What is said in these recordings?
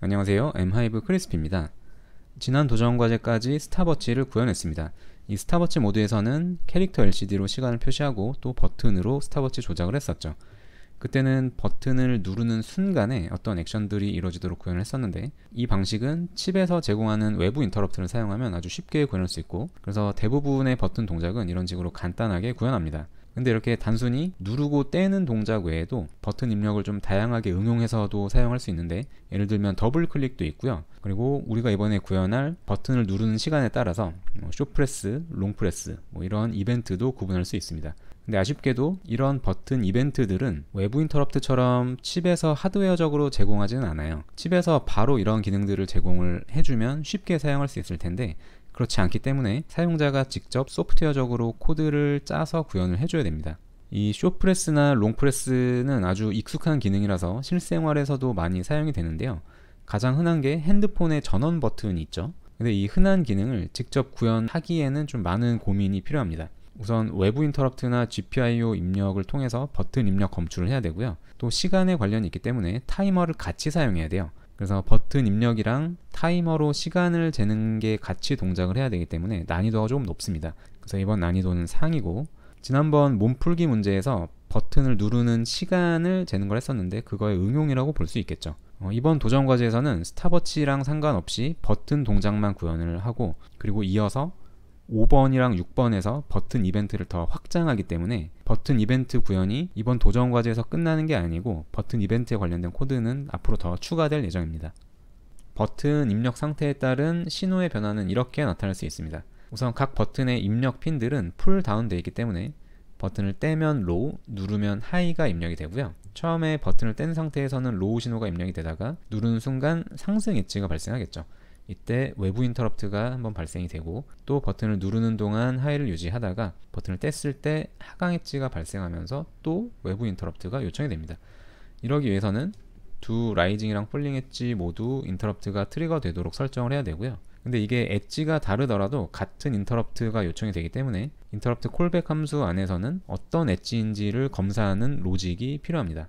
안녕하세요. 엠하이브 크리스피입니다. 지난 도전과제까지 스타버치를 구현했습니다. 이 스타버치 모드에서는 캐릭터 LCD로 시간을 표시하고 또 버튼으로 스타버치 조작을 했었죠. 그때는 버튼을 누르는 순간에 어떤 액션들이 이루어지도록 구현을 했었는데 이 방식은 칩에서 제공하는 외부 인터럽트를 사용하면 아주 쉽게 구현할 수 있고 그래서 대부분의 버튼 동작은 이런 식으로 간단하게 구현합니다. 근데 이렇게 단순히 누르고 떼는 동작 외에도 버튼 입력을 좀 다양하게 응용해서도 사용할 수 있는데 예를 들면 더블 클릭도 있고요. 그리고 우리가 이번에 구현할 버튼을 누르는 시간에 따라서 뭐 쇼프레스, 롱프레스 뭐 이런 이벤트도 구분할 수 있습니다. 근데 아쉽게도 이런 버튼 이벤트들은 외부 인터럽트처럼 칩에서 하드웨어적으로 제공하지는 않아요. 칩에서 바로 이런 기능들을 제공을 해주면 쉽게 사용할 수 있을 텐데 그렇지 않기 때문에 사용자가 직접 소프트웨어적으로 코드를 짜서 구현을 해줘야 됩니다. 이 쇼프레스나 롱프레스는 아주 익숙한 기능이라서 실생활에서도 많이 사용이 되는데요. 가장 흔한 게 핸드폰의 전원 버튼이 있죠. 근데 이 흔한 기능을 직접 구현하기에는 좀 많은 고민이 필요합니다. 우선 외부 인터럽트나 GPIO 입력을 통해서 버튼 입력 검출을 해야 되고요. 또 시간에 관련이 있기 때문에 타이머를 같이 사용해야 돼요. 그래서 버튼 입력이랑 타이머로 시간을 재는 게 같이 동작을 해야 되기 때문에 난이도가 조금 높습니다. 그래서 이번 난이도는 상이고 지난번 몸풀기 문제에서 버튼을 누르는 시간을 재는 걸 했었는데 그거의 응용이라고 볼 수 있겠죠. 어, 이번 도전 과제에서는 스타버치랑 상관없이 버튼 동작만 구현을 하고 그리고 이어서 5번이랑 6번에서 버튼 이벤트를 더 확장하기 때문에 버튼 이벤트 구현이 이번 도전 과제에서 끝나는 게 아니고 버튼 이벤트에 관련된 코드는 앞으로 더 추가될 예정입니다. 버튼 입력 상태에 따른 신호의 변화는 이렇게 나타날 수 있습니다. 우선 각 버튼의 입력 핀들은 풀 다운되어 있기 때문에 버튼을 떼면 로우, 누르면 하이가 입력이 되고요. 처음에 버튼을 뗀 상태에서는 로우 신호가 입력이 되다가 누르는 순간 상승 엣지가 발생하겠죠. 이때 외부 인터럽트가 한번 발생이 되고 또 버튼을 누르는 동안 하이를 유지하다가 버튼을 뗐을 때 하강 엣지가 발생하면서 또 외부 인터럽트가 요청이 됩니다. 이러기 위해서는 두 라이징이랑 폴링 엣지 모두 인터럽트가 트리거 되도록 설정을 해야 되고요. 근데 이게 엣지가 다르더라도 같은 인터럽트가 요청이 되기 때문에 인터럽트 콜백 함수 안에서는 어떤 엣지인지를 검사하는 로직이 필요합니다.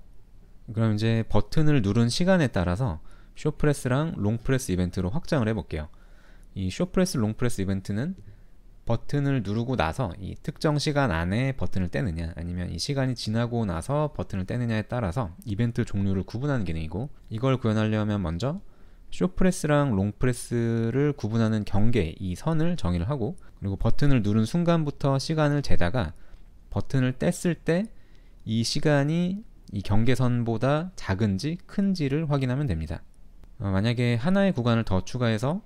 그럼 이제 버튼을 누른 시간에 따라서 쇼프레스랑 롱프레스 이벤트로 확장을 해볼게요. 이 쇼프레스 롱프레스 이벤트는 버튼을 누르고 나서 이 특정 시간 안에 버튼을 떼느냐 아니면 이 시간이 지나고 나서 버튼을 떼느냐에 따라서 이벤트 종류를 구분하는 기능이고 이걸 구현하려면 먼저 쇼프레스랑 롱프레스를 구분하는 경계 이 선을 정의를 하고 그리고 버튼을 누른 순간부터 시간을 재다가 버튼을 뗐을 때 이 시간이 이 경계선보다 작은지 큰지를 확인하면 됩니다. 어, 만약에 하나의 구간을 더 추가해서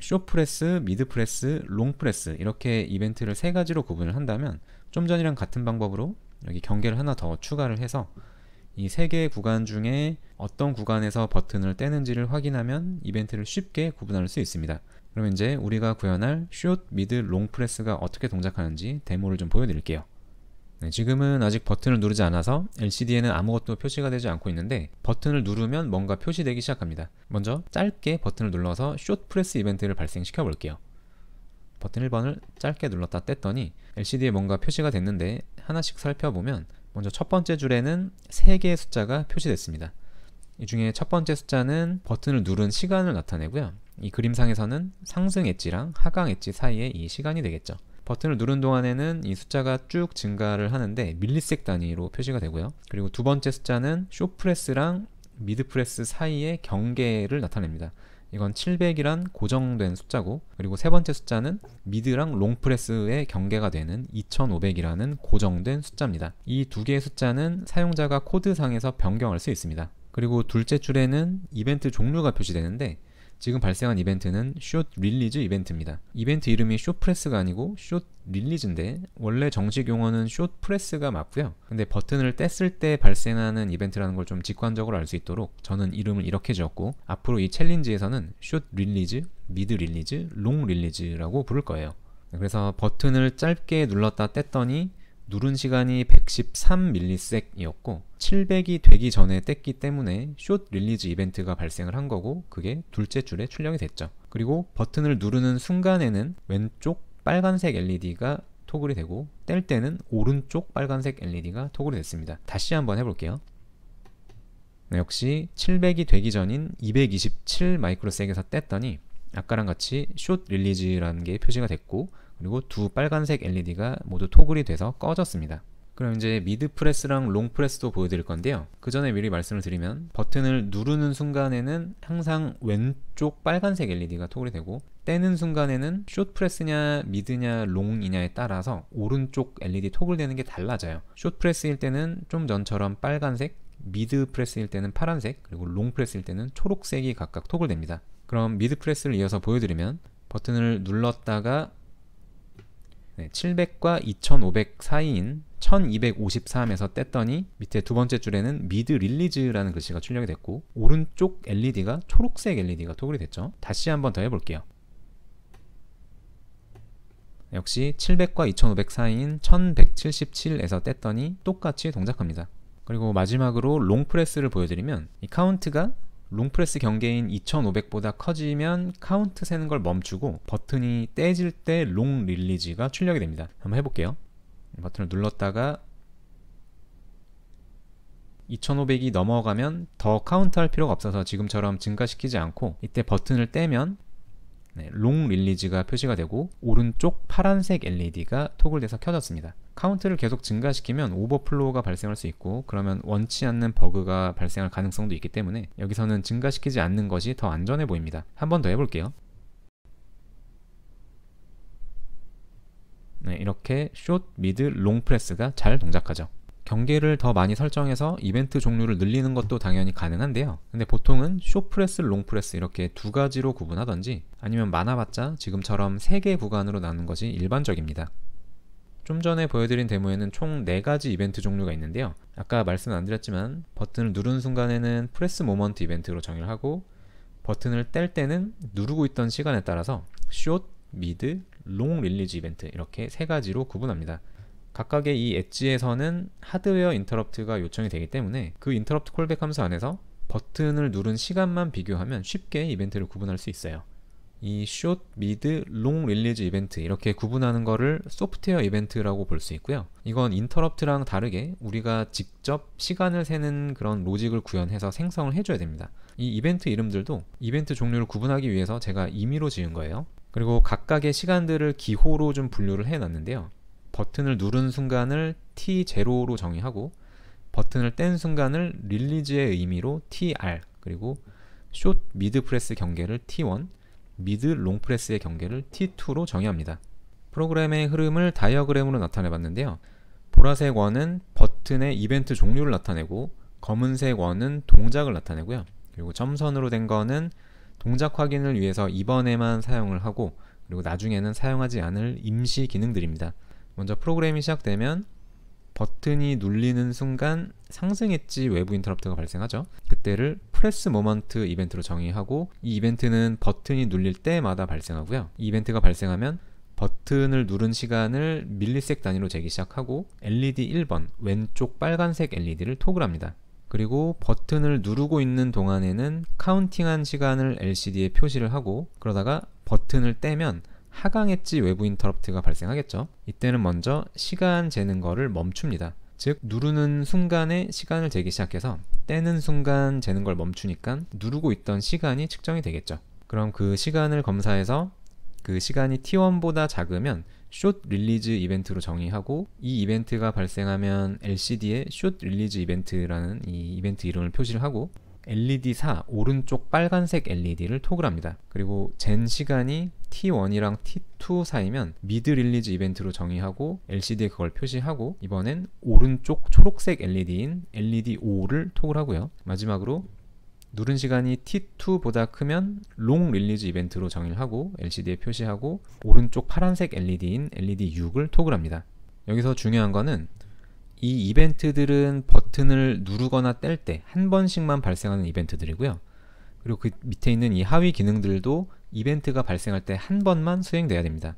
쇼프레스, 미드프레스, 롱프레스 이렇게 이벤트를 세 가지로 구분을 한다면 좀 전이랑 같은 방법으로 여기 경계를 하나 더 추가를 해서 이 세 개의 구간 중에 어떤 구간에서 버튼을 떼는지를 확인하면 이벤트를 쉽게 구분할 수 있습니다. 그럼 이제 우리가 구현할 숏, 미드, 롱프레스가 어떻게 동작하는지 데모를 좀 보여드릴게요. 네, 지금은 아직 버튼을 누르지 않아서 LCD에는 아무것도 표시가 되지 않고 있는데 버튼을 누르면 뭔가 표시되기 시작합니다. 먼저 짧게 버튼을 눌러서 숏 프레스 이벤트를 발생시켜 볼게요. 버튼 1번을 짧게 눌렀다 뗐더니 LCD에 뭔가 표시가 됐는데 하나씩 살펴보면 먼저 첫 번째 줄에는 3개의 숫자가 표시됐습니다. 이 중에 첫 번째 숫자는 버튼을 누른 시간을 나타내고요. 이 그림상에서는 상승 엣지랑 하강 엣지 사이의 이 시간이 되겠죠. 버튼을 누른 동안에는 이 숫자가 쭉 증가를 하는데 밀리색 단위로 표시가 되고요. 그리고 두 번째 숫자는 쇼프레스랑 미드프레스 사이의 경계를 나타냅니다. 이건 700이란 고정된 숫자고 그리고 세 번째 숫자는 미드랑 롱프레스의 경계가 되는 2500이라는 고정된 숫자입니다. 이 두 개의 숫자는 사용자가 코드상에서 변경할 수 있습니다. 그리고 둘째 줄에는 이벤트 종류가 표시되는데 지금 발생한 이벤트는 숏 릴리즈 이벤트입니다. 이벤트 이름이 숏 프레스가 아니고 숏 릴리즈인데 원래 정식 용어는 숏 프레스가 맞고요. 근데 버튼을 뗐을 때 발생하는 이벤트라는 걸 좀 직관적으로 알 수 있도록 저는 이름을 이렇게 지었고 앞으로 이 챌린지에서는 숏 릴리즈, 미드 릴리즈, 롱 릴리즈라고 부를 거예요. 그래서 버튼을 짧게 눌렀다 뗐더니 누른 시간이 113밀리섹이었고 700이 되기 전에 뗐기 때문에 숏 릴리즈 이벤트가 발생을 한 거고 그게 둘째 줄에 출력이 됐죠. 그리고 버튼을 누르는 순간에는 왼쪽 빨간색 LED가 토글이 되고 뗄 때는 오른쪽 빨간색 LED가 토글이 됐습니다. 다시 한번 해볼게요. 네, 역시 700이 되기 전인 227 마이크로섹에서 뗐더니 아까랑 같이 숏 릴리즈라는 게 표시가 됐고 그리고 두 빨간색 LED가 모두 토글이 돼서 꺼졌습니다. 그럼 이제 미드 프레스랑 롱 프레스도 보여드릴 건데요. 그 전에 미리 말씀을 드리면 버튼을 누르는 순간에는 항상 왼쪽 빨간색 LED가 토글이 되고 떼는 순간에는 숏 프레스냐 미드냐 롱이냐에 따라서 오른쪽 LED 토글되는 게 달라져요. 숏 프레스일 때는 좀 전처럼 빨간색, 미드 프레스일 때는 파란색, 그리고 롱 프레스일 때는 초록색이 각각 토글됩니다. 그럼 미드 프레스를 이어서 보여드리면 버튼을 눌렀다가 700과 2500 사이인 1253에서 뗐더니 밑에 두 번째 줄에는 미드 릴리즈라는 글씨가 출력이 됐고 오른쪽 LED가 초록색 LED가 토글이 됐죠. 다시 한 번 더 해볼게요. 역시 700과 2500 사이인 1177에서 뗐더니 똑같이 동작합니다. 그리고 마지막으로 롱프레스를 보여드리면 이 카운트가 롱프레스 경계인 2500보다 커지면 카운트 세는 걸 멈추고 버튼이 떼질 때 롱릴리즈가 출력이 됩니다. 한번 해볼게요. 버튼을 눌렀다가 2500이 넘어가면 더 카운트할 필요가 없어서 지금처럼 증가시키지 않고 이때 버튼을 떼면 네, 롱 릴리즈가 표시가 되고 오른쪽 파란색 LED가 토글돼서 켜졌습니다. 카운트를 계속 증가시키면 오버플로우가 발생할 수 있고 그러면 원치 않는 버그가 발생할 가능성도 있기 때문에 여기서는 증가시키지 않는 것이 더 안전해 보입니다. 한 번 더 해볼게요. 네, 이렇게 숏, 미드, 롱 프레스가 잘 동작하죠. 경계를 더 많이 설정해서 이벤트 종류를 늘리는 것도 당연히 가능한데요. 근데 보통은 숏프레스 롱프레스 이렇게 두 가지로 구분하던지 아니면 많아봤자 지금처럼 세 개 구간으로 나눈 것이 일반적입니다. 좀 전에 보여드린 데모에는 총 4가지 이벤트 종류가 있는데요. 아까 말씀 안 드렸지만 버튼을 누른 순간에는 프레스 모먼트 이벤트로 정의를 하고 버튼을 뗄 때는 누르고 있던 시간에 따라서 숏, 미드, 롱 릴리즈 이벤트 이렇게 3가지로 구분합니다. 각각의 이 엣지에서는 하드웨어 인터럽트가 요청이 되기 때문에 그 인터럽트 콜백 함수 안에서 버튼을 누른 시간만 비교하면 쉽게 이벤트를 구분할 수 있어요. 이 숏, 미드, 롱 릴리즈 이벤트 이렇게 구분하는 거를 소프트웨어 이벤트라고 볼 수 있고요. 이건 인터럽트랑 다르게 우리가 직접 시간을 세는 그런 로직을 구현해서 생성을 해줘야 됩니다. 이 이벤트 이름들도 이벤트 종류를 구분하기 위해서 제가 임의로 지은 거예요. 그리고 각각의 시간들을 기호로 좀 분류를 해놨는데요. 버튼을 누른 순간을 T0로 정의하고 버튼을 뗀 순간을 릴리즈의 의미로 TR 그리고 숏 미드 프레스 경계를 T1 미드 롱프레스의 경계를 T2로 정의합니다. 프로그램의 흐름을 다이어그램으로 나타내봤는데요. 보라색 원은 버튼의 이벤트 종류를 나타내고 검은색 원은 동작을 나타내고요. 그리고 점선으로 된 거는 동작 확인을 위해서 이번에만 사용을 하고 그리고 나중에는 사용하지 않을 임시 기능들입니다. 먼저 프로그램이 시작되면 버튼이 눌리는 순간 상승 엣지 외부 인터럽트가 발생하죠. 그때를 프레스 모먼트 이벤트로 정의하고 이 이벤트는 버튼이 눌릴 때마다 발생하고요. 이 이벤트가 발생하면 버튼을 누른 시간을 밀리색 단위로 재기 시작하고 LED 1번 왼쪽 빨간색 LED를 토글합니다. 그리고 버튼을 누르고 있는 동안에는 카운팅한 시간을 LCD에 표시를 하고 그러다가 버튼을 떼면 하강 엣지 외부 인터럽트가 발생하겠죠. 이때는 먼저 시간 재는 거를 멈춥니다. 즉 누르는 순간에 시간을 재기 시작해서 떼는 순간 재는 걸 멈추니까 누르고 있던 시간이 측정이 되겠죠. 그럼 그 시간을 검사해서 그 시간이 T1보다 작으면 숏 릴리즈 이벤트로 정의하고 이 이벤트가 발생하면 LCD에 숏 릴리즈 이벤트라는 이 이벤트 이름을 표시를 하고 LED4 오른쪽 빨간색 LED를 톡을 합니다 그리고 젠 시간이 T1이랑 T2 사이면 미드 릴리즈 이벤트로 정의하고 LCD에 그걸 표시하고 이번엔 오른쪽 초록색 LED인 LED5를 톡을 하고요 마지막으로 누른 시간이 T2보다 크면 롱 릴리즈 이벤트로 정의를 하고 LCD에 표시하고 오른쪽 파란색 LED인 LED6을 톡을 합니다 여기서 중요한 거는 이 이벤트들은 버튼을 누르거나 뗄 때 한 번씩만 발생하는 이벤트들이고요. 그리고 그 밑에 있는 이 하위 기능들도 이벤트가 발생할 때 한 번만 수행돼야 됩니다.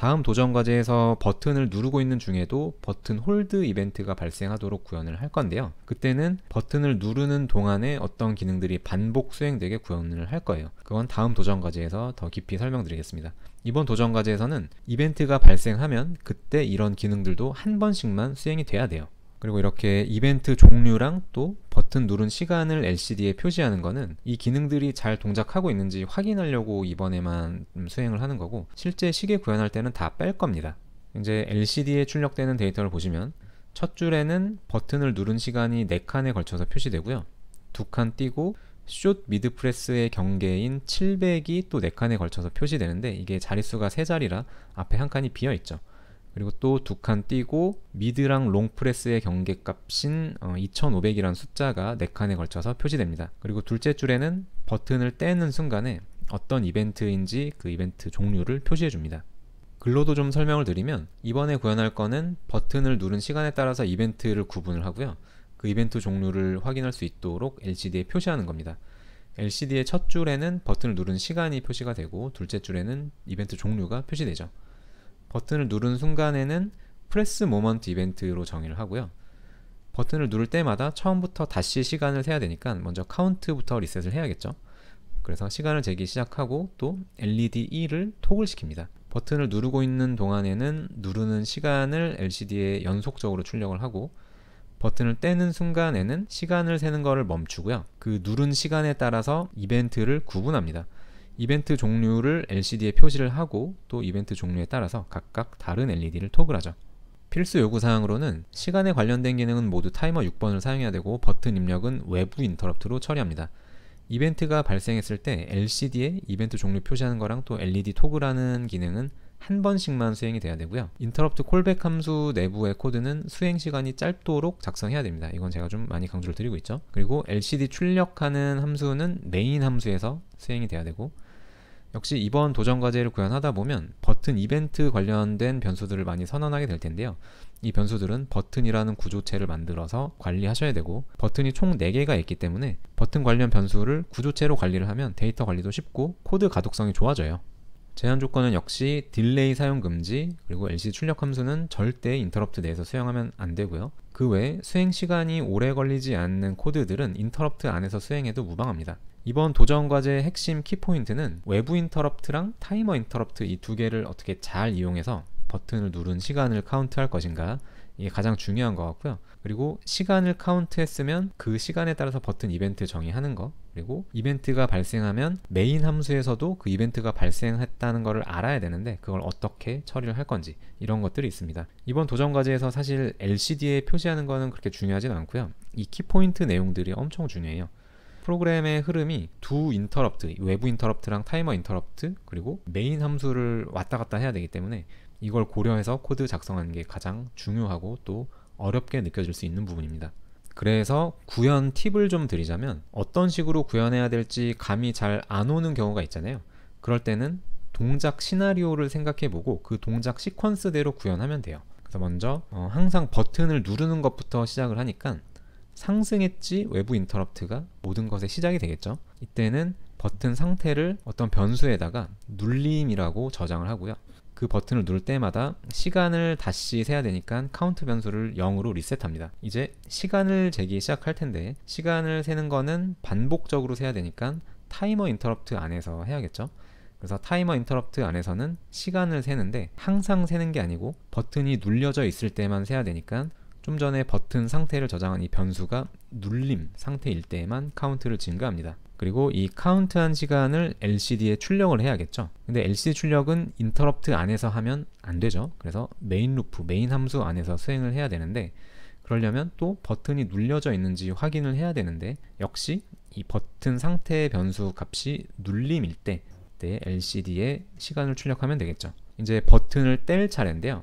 다음 도전 과제에서 버튼을 누르고 있는 중에도 버튼 홀드 이벤트가 발생하도록 구현을 할 건데요. 그때는 버튼을 누르는 동안에 어떤 기능들이 반복 수행되게 구현을 할 거예요. 그건 다음 도전 과제에서 더 깊이 설명드리겠습니다. 이번 도전 과제에서는 이벤트가 발생하면 그때 이런 기능들도 한 번씩만 수행이 돼야 돼요. 그리고 이렇게 이벤트 종류랑 또 버튼 누른 시간을 LCD에 표시하는 거는 이 기능들이 잘 동작하고 있는지 확인하려고 이번에만 수행을 하는 거고 실제 시계 구현할 때는 다 뺄 겁니다. 이제 LCD에 출력되는 데이터를 보시면 첫 줄에는 버튼을 누른 시간이 4칸에 걸쳐서 표시되고요. 두 칸 띄고 숏 미드 프레스의 경계인 700이 또 4칸에 걸쳐서 표시되는데 이게 자릿수가 3자리라 앞에 한 칸이 비어 있죠. 그리고 또 두칸 뛰고 미드랑 롱프레스의 경계값인 2500이라는 어, 숫자가 4칸에 걸쳐서 표시됩니다. 그리고 둘째 줄에는 버튼을 떼는 순간에 어떤 이벤트인지 그 이벤트 종류를 표시해 줍니다. 글로도 좀 설명을 드리면 이번에 구현할 거는 버튼을 누른 시간에 따라서 이벤트를 구분을 하고요. 그 이벤트 종류를 확인할 수 있도록 LCD에 표시하는 겁니다. LCD의 첫 줄에는 버튼을 누른 시간이 표시가 되고 둘째 줄에는 이벤트 종류가 표시되죠. 버튼을 누른 순간에는 프레스 모먼트 이벤트로 정의를 하고요. 버튼을 누를 때마다 처음부터 다시 시간을 세야 되니까 먼저 카운트부터 리셋을 해야겠죠. 그래서 시간을 재기 시작하고 또 LED 1을 톡을 시킵니다. 버튼을 누르고 있는 동안에는 누르는 시간을 LCD에 연속적으로 출력을 하고 버튼을 떼는 순간에는 시간을 세는 것을 멈추고요. 그 누른 시간에 따라서 이벤트를 구분합니다. 이벤트 종류를 LCD에 표시를 하고 또 이벤트 종류에 따라서 각각 다른 LED를 토글하죠. 필수 요구사항으로는 시간에 관련된 기능은 모두 타이머 6번을 사용해야 되고 버튼 입력은 외부 인터럽트로 처리합니다. 이벤트가 발생했을 때 LCD에 이벤트 종류 표시하는 거랑 또 LED 토글하는 기능은 한 번씩만 수행이 돼야 되고요. 인터럽트 콜백 함수 내부의 코드는 수행 시간이 짧도록 작성해야 됩니다. 이건 제가 좀 많이 강조를 드리고 있죠. 그리고 LCD 출력하는 함수는 메인 함수에서 수행이 돼야 되고 역시 이번 도전 과제를 구현하다 보면 버튼 이벤트 관련된 변수들을 많이 선언하게 될 텐데요. 이 변수들은 버튼이라는 구조체를 만들어서 관리하셔야 되고 버튼이 총 4개가 있기 때문에 버튼 관련 변수를 구조체로 관리를 하면 데이터 관리도 쉽고 코드 가독성이 좋아져요. 제한 조건은 역시 딜레이 사용 금지, 그리고 LC 출력 함수는 절대 인터럽트 내에서 수행하면 안 되고요. 그외에 수행 시간이 오래 걸리지 않는 코드들은 인터럽트 안에서 수행해도 무방합니다. 이번 도전 과제의 핵심 키포인트는 외부 인터럽트랑 타이머 인터럽트 이 두 개를 어떻게 잘 이용해서 버튼을 누른 시간을 카운트할 것인가 이게 가장 중요한 것 같고요. 그리고 시간을 카운트했으면 그 시간에 따라서 버튼 이벤트 정의하는 것 그리고 이벤트가 발생하면 메인 함수에서도 그 이벤트가 발생했다는 것을 알아야 되는데 그걸 어떻게 처리를 할 건지 이런 것들이 있습니다. 이번 도전 과제에서 사실 LCD에 표시하는 것은 그렇게 중요하진 않고요. 이 키포인트 내용들이 엄청 중요해요. 프로그램의 흐름이 두 인터럽트, 외부 인터럽트랑 타이머 인터럽트 그리고 메인 함수를 왔다 갔다 해야 되기 때문에 이걸 고려해서 코드 작성하는 게 가장 중요하고 또 어렵게 느껴질 수 있는 부분입니다. 그래서 구현 팁을 좀 드리자면 어떤 식으로 구현해야 될지 감이 잘 안 오는 경우가 있잖아요. 그럴 때는 동작 시나리오를 생각해보고 그 동작 시퀀스대로 구현하면 돼요. 그래서 먼저 어, 항상 버튼을 누르는 것부터 시작을 하니까 상승 했지 외부 인터럽트가 모든 것의 시작이 되겠죠. 이때는 버튼 상태를 어떤 변수에다가 눌림이라고 저장을 하고요. 그 버튼을 누를 때마다 시간을 다시 세야 되니까 카운트 변수를 0으로 리셋합니다. 이제 시간을 재기 시작할 텐데 시간을 세는 거는 반복적으로 세야 되니까 타이머 인터럽트 안에서 해야겠죠? 그래서 타이머 인터럽트 안에서는 시간을 세는데 항상 세는 게 아니고 버튼이 눌려져 있을 때만 세야 되니까 좀 전에 버튼 상태를 저장한 이 변수가 눌림 상태일 때에만 카운트를 증가합니다. 그리고 이 카운트한 시간을 LCD에 출력을 해야겠죠. 근데 LCD 출력은 인터럽트 안에서 하면 안 되죠. 그래서 메인 루프, 메인 함수 안에서 수행을 해야 되는데 그러려면 또 버튼이 눌려져 있는지 확인을 해야 되는데 역시 이 버튼 상태 변수 값이 눌림일 때 LCD에 시간을 출력하면 되겠죠. 이제 버튼을 뗄 차례인데요.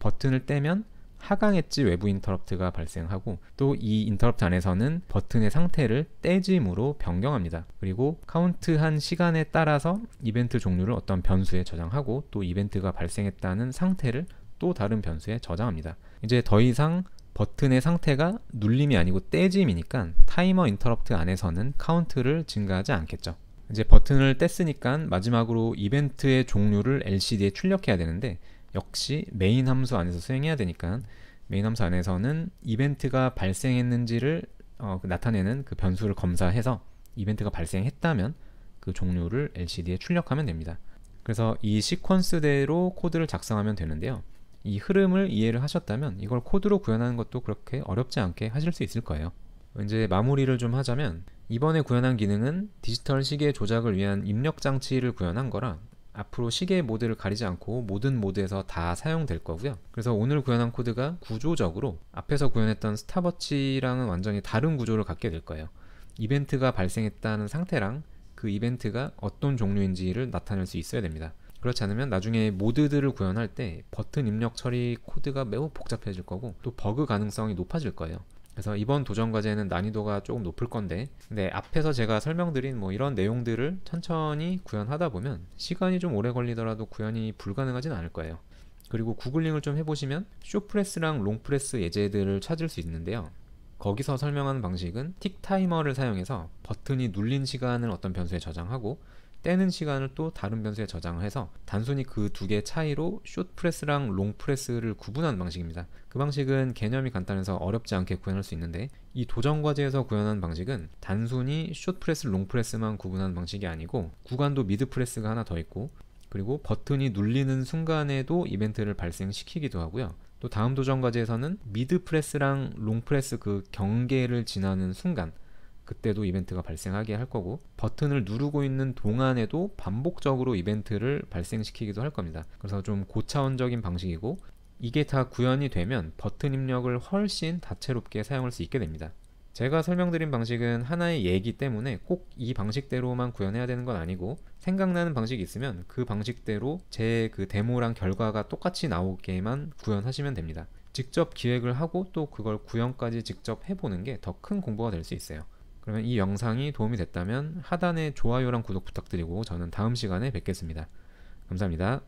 버튼을 떼면 하강 엣지 외부 인터럽트가 발생하고 또 이 인터럽트 안에서는 버튼의 상태를 떼짐으로 변경합니다. 그리고 카운트한 시간에 따라서 이벤트 종류를 어떤 변수에 저장하고 또 이벤트가 발생했다는 상태를 또 다른 변수에 저장합니다. 이제 더 이상 버튼의 상태가 눌림이 아니고 떼짐이니까 타이머 인터럽트 안에서는 카운트를 증가하지 않겠죠. 이제 버튼을 뗐으니까 마지막으로 이벤트의 종류를 LCD에 출력해야 되는데 역시 메인 함수 안에서 수행해야 되니까 메인 함수 안에서는 이벤트가 발생했는지를 어, 그 나타내는 그 변수를 검사해서 이벤트가 발생했다면 그 종류를 LCD에 출력하면 됩니다. 그래서 이 시퀀스대로 코드를 작성하면 되는데요. 이 흐름을 이해를 하셨다면 이걸 코드로 구현하는 것도 그렇게 어렵지 않게 하실 수 있을 거예요. 이제 마무리를 좀 하자면 이번에 구현한 기능은 디지털 시계 조작을 위한 입력 장치를 구현한 거라 앞으로 시계 모드를 가리지 않고 모든 모드에서 다 사용될 거고요. 그래서 오늘 구현한 코드가 구조적으로 앞에서 구현했던 스타버치랑은 완전히 다른 구조를 갖게 될 거예요. 이벤트가 발생했다는 상태랑 그 이벤트가 어떤 종류인지를 나타낼 수 있어야 됩니다. 그렇지 않으면 나중에 모드들을 구현할 때 버튼 입력 처리 코드가 매우 복잡해질 거고 또 버그 가능성이 높아질 거예요. 그래서 이번 도전 과제는 난이도가 조금 높을 건데 근데 앞에서 제가 설명드린 뭐 이런 내용들을 천천히 구현하다 보면 시간이 좀 오래 걸리더라도 구현이 불가능하진 않을 거예요. 그리고 구글링을 좀 해보시면 쇼프레스랑 롱프레스 예제들을 찾을 수 있는데요. 거기서 설명하는 방식은 틱 타이머를 사용해서 버튼이 눌린 시간을 어떤 변수에 저장하고 떼는 시간을 또 다른 변수에 저장을 해서 단순히 그 두 개 차이로 숏프레스랑 롱프레스를 구분하는 방식입니다. 그 방식은 개념이 간단해서 어렵지 않게 구현할 수 있는데 이 도전과제에서 구현한 방식은 단순히 숏프레스, 롱프레스만 구분하는 방식이 아니고 구간도 미드프레스가 하나 더 있고 그리고 버튼이 눌리는 순간에도 이벤트를 발생시키기도 하고요. 또 다음 도전 과제에서는 미드 프레스랑 롱 프레스 그 경계를 지나는 순간 그때도 이벤트가 발생하게 할 거고 버튼을 누르고 있는 동안에도 반복적으로 이벤트를 발생시키기도 할 겁니다. 그래서 좀 고차원적인 방식이고 이게 다 구현이 되면 버튼 입력을 훨씬 다채롭게 사용할 수 있게 됩니다. 제가 설명드린 방식은 하나의 예기 때문에 꼭 이 방식대로만 구현해야 되는 건 아니고 생각나는 방식이 있으면 그 방식대로 제 그 데모랑 결과가 똑같이 나오게만 구현하시면 됩니다. 직접 기획을 하고 또 그걸 구현까지 직접 해보는 게 더 큰 공부가 될 수 있어요. 그러면 이 영상이 도움이 됐다면 하단에 좋아요랑 구독 부탁드리고 저는 다음 시간에 뵙겠습니다. 감사합니다.